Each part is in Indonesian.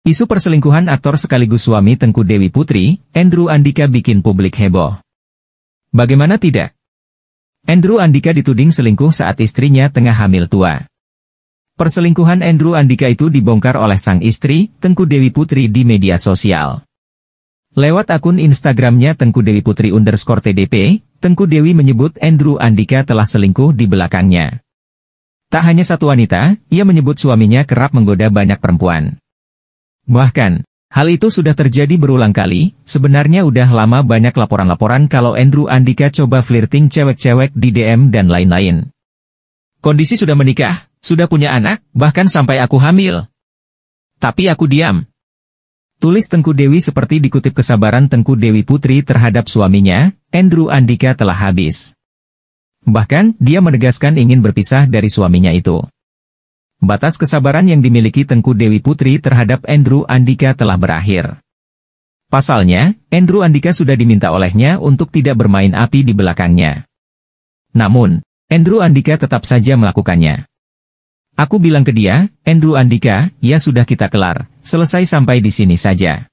Isu perselingkuhan aktor sekaligus suami Tengku Dewi Putri, Andrew Andika bikin publik heboh. Bagaimana tidak? Andrew Andika dituding selingkuh saat istrinya tengah hamil tua. Perselingkuhan Andrew Andika itu dibongkar oleh sang istri, Tengku Dewi Putri di media sosial. Lewat akun Instagramnya Tengku Dewi Putri underscore TDP, Tengku Dewi menyebut Andrew Andika telah selingkuh di belakangnya. Tak hanya satu wanita, ia menyebut suaminya kerap menggoda banyak perempuan. Bahkan, hal itu sudah terjadi berulang kali, sebenarnya udah lama banyak laporan-laporan kalau Andrew Andika coba flirting cewek-cewek di DM dan lain-lain. Kondisi sudah menikah, sudah punya anak, bahkan sampai aku hamil. Tapi aku diam. Tulis Tengku Dewi seperti dikutip kesabaran Tengku Dewi Putri terhadap suaminya, Andrew Andika telah habis. Bahkan, dia menegaskan ingin berpisah dari suaminya itu. Batas kesabaran yang dimiliki Tengku Dewi Putri terhadap Andrew Andika telah berakhir. Pasalnya, Andrew Andika sudah diminta olehnya untuk tidak bermain api di belakangnya. Namun, Andrew Andika tetap saja melakukannya. Aku bilang ke dia, Andrew Andika, ya sudah kita kelar, selesai sampai di sini saja.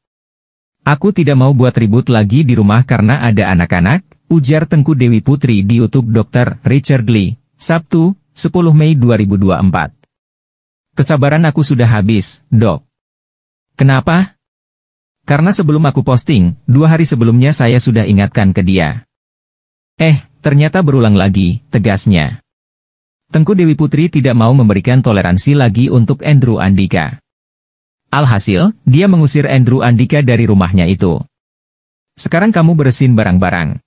Aku tidak mau buat ribut lagi di rumah karena ada anak-anak, ujar Tengku Dewi Putri di YouTube Dr. Richard Lee, Sabtu, 10 Mei 2024. Kesabaran aku sudah habis, dok. Kenapa? Karena sebelum aku posting, dua hari sebelumnya saya sudah ingatkan ke dia. Eh, ternyata berulang lagi, tegasnya. Tengku Dewi Putri tidak mau memberikan toleransi lagi untuk Andrew Andika. Alhasil, dia mengusir Andrew Andika dari rumahnya itu. Sekarang kamu bersin barang-barang.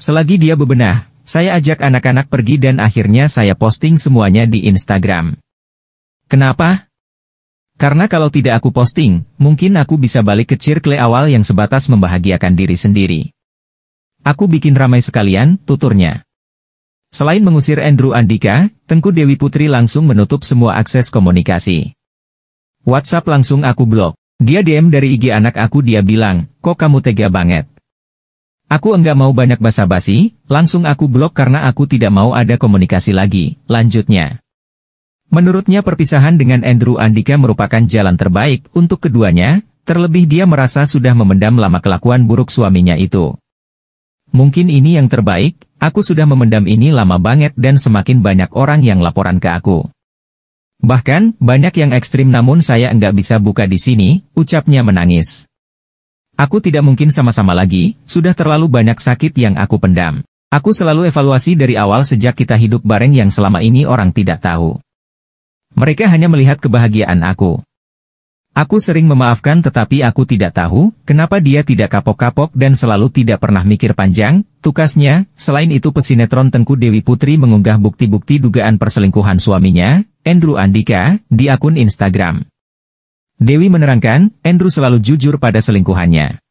Selagi dia bebenah, saya ajak anak-anak pergi dan akhirnya saya posting semuanya di Instagram. Kenapa? Karena kalau tidak aku posting, mungkin aku bisa balik ke circle awal yang sebatas membahagiakan diri sendiri. Aku bikin ramai sekalian, tuturnya. Selain mengusir Andrew Andika, Tengku Dewi Putri langsung menutup semua akses komunikasi. WhatsApp langsung aku blok. Dia DM dari IG anak aku dia bilang, kok kamu tega banget. Aku enggak mau banyak basa-basi, langsung aku blok karena aku tidak mau ada komunikasi lagi, lanjutnya. Menurutnya perpisahan dengan Andrew Andika merupakan jalan terbaik untuk keduanya, terlebih dia merasa sudah memendam lama kelakuan buruk suaminya itu. Mungkin ini yang terbaik, aku sudah memendam ini lama banget dan semakin banyak orang yang laporan ke aku. Bahkan, banyak yang ekstrim namun saya enggak bisa buka di sini, ucapnya menangis. Aku tidak mungkin sama-sama lagi, sudah terlalu banyak sakit yang aku pendam. Aku selalu evaluasi dari awal sejak kita hidup bareng yang selama ini orang tidak tahu. Mereka hanya melihat kebahagiaan aku. Aku sering memaafkan tetapi aku tidak tahu, kenapa dia tidak kapok-kapok dan selalu tidak pernah mikir panjang, tukasnya, selain itu pesinetron Tengku Dewi Putri mengunggah bukti-bukti dugaan perselingkuhan suaminya, Andrew Andika, di akun Instagram. Dewi menerangkan, Andrew selalu jujur pada selingkuhannya.